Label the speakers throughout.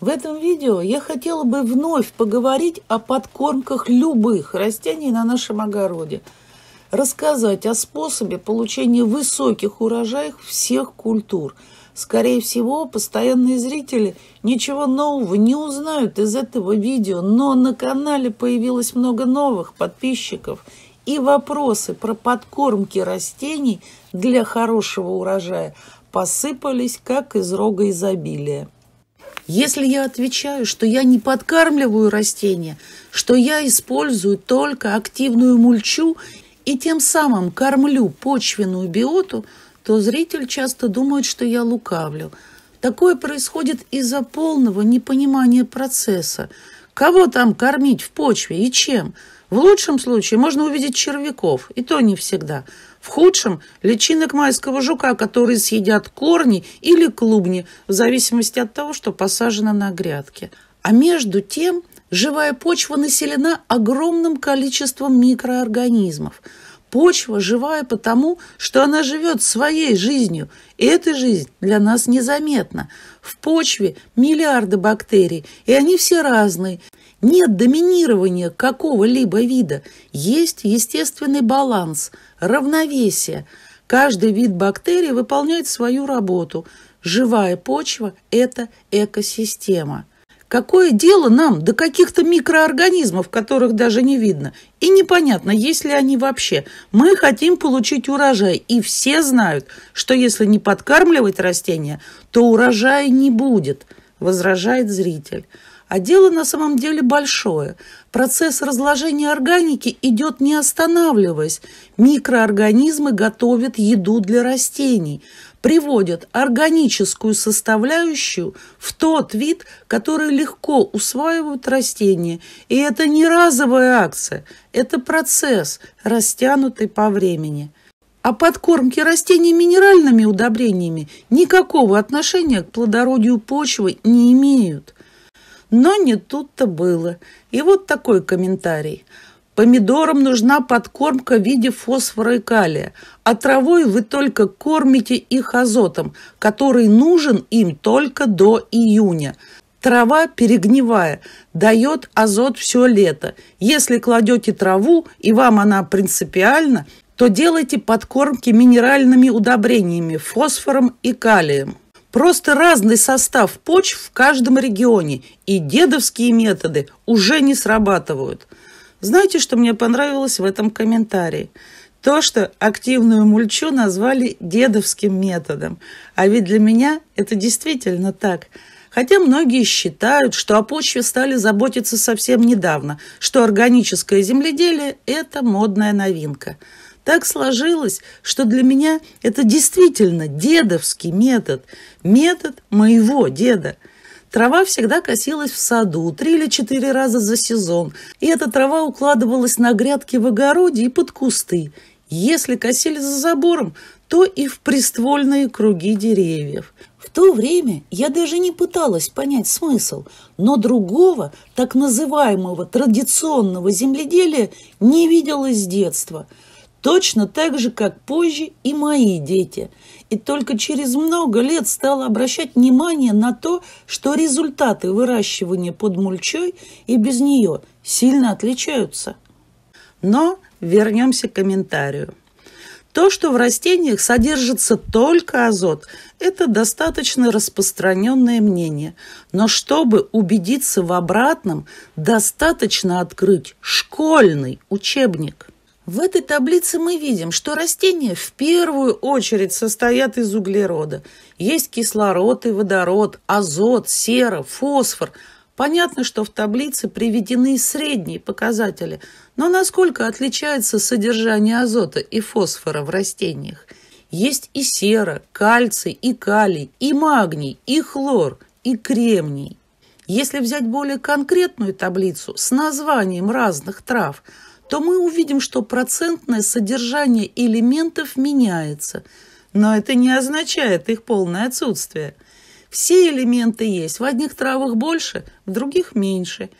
Speaker 1: В этом видео я хотела бы вновь поговорить о подкормках любых растений на нашем огороде, рассказать о способе получения высоких урожаев всех культур. Скорее всего, постоянные зрители ничего нового не узнают из этого видео, но на канале появилось много новых подписчиков и вопросы про подкормки растений для хорошего урожая посыпались как из рога изобилия. Если я отвечаю, что я не подкармливаю растения, что я использую только активную мульчу и тем самым кормлю почвенную биоту, то зритель часто думает, что я лукавлю. Такое происходит из-за полного непонимания процесса. Кого там кормить в почве и чем – в лучшем случае можно увидеть червяков, и то не всегда. В худшем – личинок майского жука, которые съедят корни или клубни, в зависимости от того, что посажено на грядке. А между тем живая почва населена огромным количеством микроорганизмов. Почва живая потому, что она живет своей жизнью, и эта жизнь для нас незаметна. В почве миллиарды бактерий, и они все разные – нет доминирования какого-либо вида, есть естественный баланс, равновесие. Каждый вид бактерий выполняет свою работу. Живая почва – это экосистема. Какое дело нам до каких-то микроорганизмов, которых даже не видно? И непонятно, есть ли они вообще. Мы хотим получить урожай, и все знают, что если не подкармливать растения, то урожая не будет, возражает зритель. А дело на самом деле большое. Процесс разложения органики идет не останавливаясь. Микроорганизмы готовят еду для растений, приводят органическую составляющую в тот вид, который легко усваивают растения. И это не разовая акция, это процесс, растянутый по времени. А подкормки растений минеральными удобрениями никакого отношения к плодородию почвы не имеют – но не тут-то было. И вот такой комментарий. Помидорам нужна подкормка в виде фосфора и калия, а травой вы только кормите их азотом, который нужен им только до июня. Трава, перегнивая, дает азот все лето. Если кладете траву, и вам она принципиальна, то делайте подкормки минеральными удобрениями, фосфором и калием. Просто разный состав почв в каждом регионе, и дедовские методы уже не срабатывают. Знаете, что мне понравилось в этом комментарии? То, что активную мульчу назвали дедовским методом. А ведь для меня это действительно так. Хотя многие считают, что о почве стали заботиться совсем недавно, что органическое земледелие – это модная новинка – так сложилось, что для меня это действительно дедовский метод, метод моего деда. Трава всегда косилась в саду три или четыре раза за сезон, и эта трава укладывалась на грядки в огороде и под кусты. Если косили за забором, то и в приствольные круги деревьев. В то время я даже не пыталась понять смысл, но другого, так называемого традиционного земледелия, не видела с детства – Точно так же, как позже и мои дети. И только через много лет стала обращать внимание на то, что результаты выращивания под мульчой и без нее сильно отличаются. Но вернемся к комментарию. То, что в растениях содержится только азот, это достаточно распространенное мнение. Но чтобы убедиться в обратном, достаточно открыть школьный учебник. В этой таблице мы видим, что растения в первую очередь состоят из углерода. Есть кислород и водород, азот, сера, фосфор. Понятно, что в таблице приведены средние показатели, но насколько отличается содержание азота и фосфора в растениях? Есть и сера, кальций, и калий, и магний, и хлор, и кремний. Если взять более конкретную таблицу с названием разных трав – то мы увидим, что процентное содержание элементов меняется. Но это не означает их полное отсутствие. Все элементы есть, в одних травах больше, в других меньше.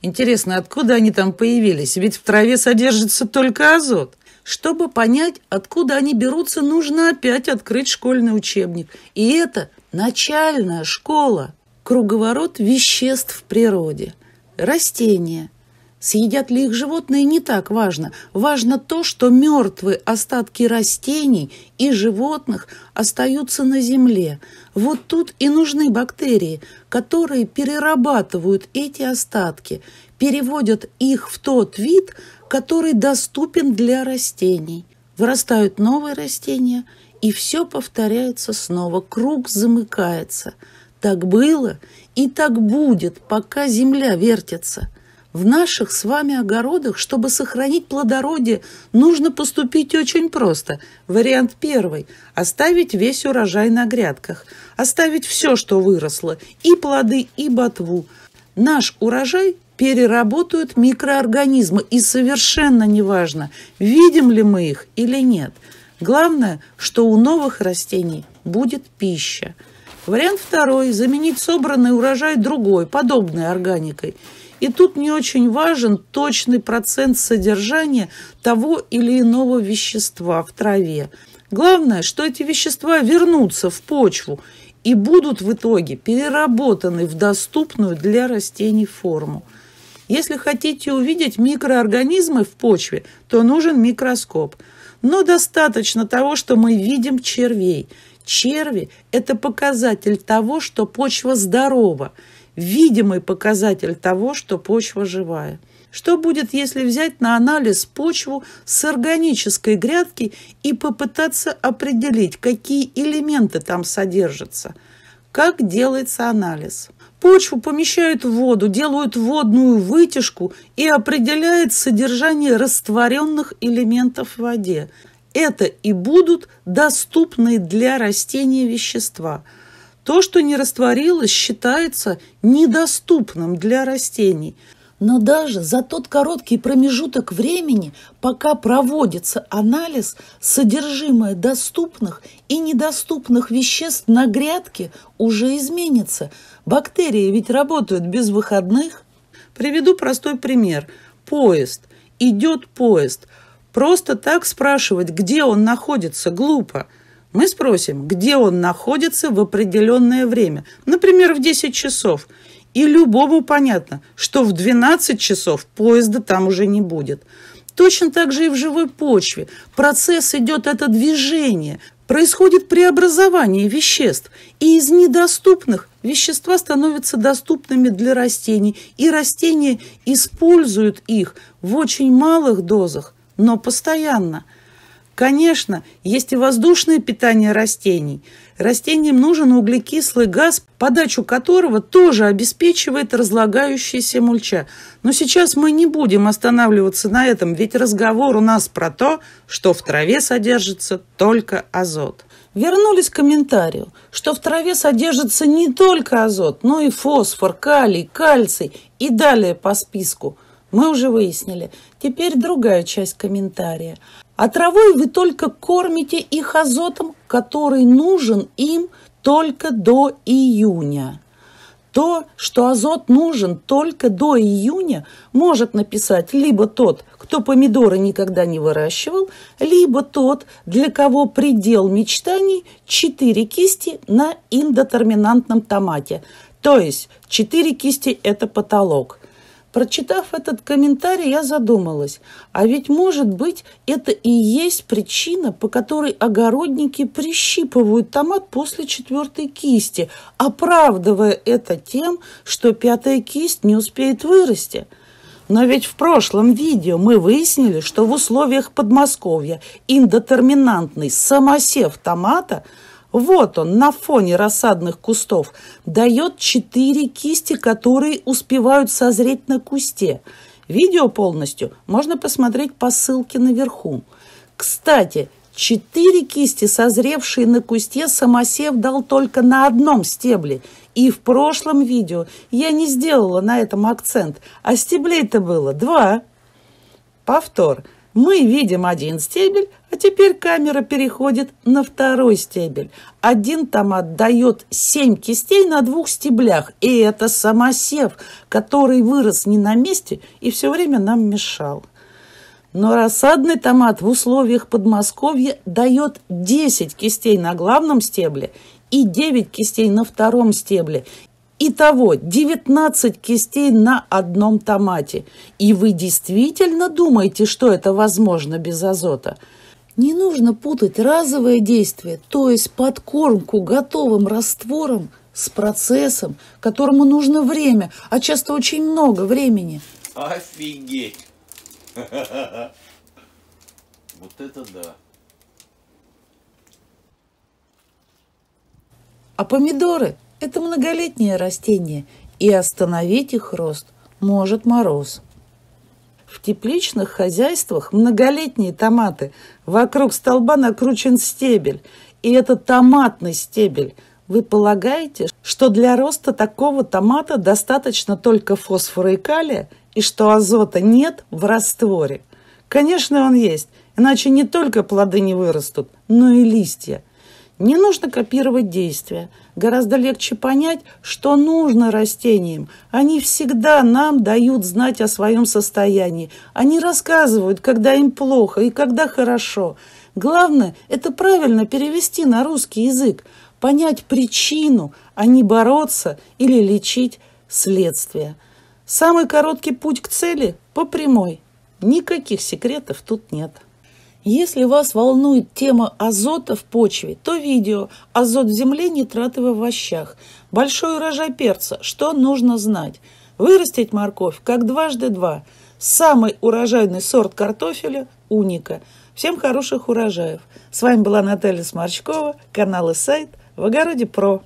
Speaker 1: Интересно, откуда они там появились? Ведь в траве содержится только азот. Чтобы понять, откуда они берутся, нужно опять открыть школьный учебник. И это начальная школа. Круговорот веществ в природе. Растения – Съедят ли их животные, не так важно. Важно то, что мертвые остатки растений и животных остаются на земле. Вот тут и нужны бактерии, которые перерабатывают эти остатки, переводят их в тот вид, который доступен для растений. Вырастают новые растения, и все повторяется снова, круг замыкается. Так было и так будет, пока земля вертится – в наших с вами огородах, чтобы сохранить плодородие, нужно поступить очень просто. Вариант первый – оставить весь урожай на грядках, оставить все, что выросло, и плоды, и ботву. Наш урожай переработают микроорганизмы, и совершенно неважно, видим ли мы их или нет. Главное, что у новых растений будет пища. Вариант второй – заменить собранный урожай другой, подобной органикой – и тут не очень важен точный процент содержания того или иного вещества в траве. Главное, что эти вещества вернутся в почву и будут в итоге переработаны в доступную для растений форму. Если хотите увидеть микроорганизмы в почве, то нужен микроскоп. Но достаточно того, что мы видим червей. Черви – это показатель того, что почва здорова – видимый показатель того, что почва живая. Что будет, если взять на анализ почву с органической грядки и попытаться определить, какие элементы там содержатся? Как делается анализ? Почву помещают в воду, делают водную вытяжку и определяют содержание растворенных элементов в воде. Это и будут доступные для растения вещества – то, что не растворилось, считается недоступным для растений. Но даже за тот короткий промежуток времени, пока проводится анализ, содержимое доступных и недоступных веществ на грядке уже изменится. Бактерии ведь работают без выходных. Приведу простой пример. Поезд. Идет поезд. Просто так спрашивать, где он находится, глупо. Мы спросим, где он находится в определенное время, например, в 10 часов. И любому понятно, что в 12 часов поезда там уже не будет. Точно так же и в живой почве. Процесс идет это движение. Происходит преобразование веществ, и из недоступных вещества становятся доступными для растений, и растения используют их в очень малых дозах, но постоянно – Конечно, есть и воздушное питание растений. Растениям нужен углекислый газ, подачу которого тоже обеспечивает разлагающаяся мульча. Но сейчас мы не будем останавливаться на этом, ведь разговор у нас про то, что в траве содержится только азот. Вернулись к комментарию, что в траве содержится не только азот, но и фосфор, калий, кальций и далее по списку – мы уже выяснили. Теперь другая часть комментария. А травой вы только кормите их азотом, который нужен им только до июня. То, что азот нужен только до июня, может написать либо тот, кто помидоры никогда не выращивал, либо тот, для кого предел мечтаний – 4 кисти на индетерминантном томате. То есть 4 кисти – это потолок. Прочитав этот комментарий, я задумалась, а ведь, может быть, это и есть причина, по которой огородники прищипывают томат после четвертой кисти, оправдывая это тем, что пятая кисть не успеет вырасти. Но ведь в прошлом видео мы выяснили, что в условиях Подмосковья индетерминантный самосев томата – вот он, на фоне рассадных кустов, дает четыре кисти, которые успевают созреть на кусте. Видео полностью можно посмотреть по ссылке наверху. Кстати, четыре кисти, созревшие на кусте, самосев дал только на одном стебле. И в прошлом видео я не сделала на этом акцент, а стеблей-то было два. Повтор. Мы видим один стебель, а теперь камера переходит на второй стебель. Один томат дает 7 кистей на двух стеблях, и это самосев, который вырос не на месте и все время нам мешал. Но рассадный томат в условиях Подмосковья дает 10 кистей на главном стебле и 9 кистей на втором стебле. Итого 19 кистей на одном томате. И вы действительно думаете, что это возможно без азота? Не нужно путать разовое действие, то есть подкормку готовым раствором с процессом, которому нужно время, а часто очень много времени. Офигеть! Вот это да! А помидоры это многолетнее растение, и остановить их рост может мороз. В тепличных хозяйствах многолетние томаты. Вокруг столба накручен стебель. И это томатный стебель. Вы полагаете, что для роста такого томата достаточно только фосфора и калия, и что азота нет в растворе? Конечно, он есть, иначе не только плоды не вырастут, но и листья. Не нужно копировать действия. Гораздо легче понять, что нужно растениям. Они всегда нам дают знать о своем состоянии. Они рассказывают, когда им плохо и когда хорошо. Главное – это правильно перевести на русский язык, понять причину, а не бороться или лечить следствие. Самый короткий путь к цели – по прямой. Никаких секретов тут нет. Если вас волнует тема азота в почве, то видео «Азот в земле, нитраты в овощах». Большой урожай перца. Что нужно знать? Вырастить морковь как дважды два. Самый урожайный сорт картофеля – уника. Всем хороших урожаев. С вами была Наталья Сморчкова, канал и сайт «В огороде ПРО».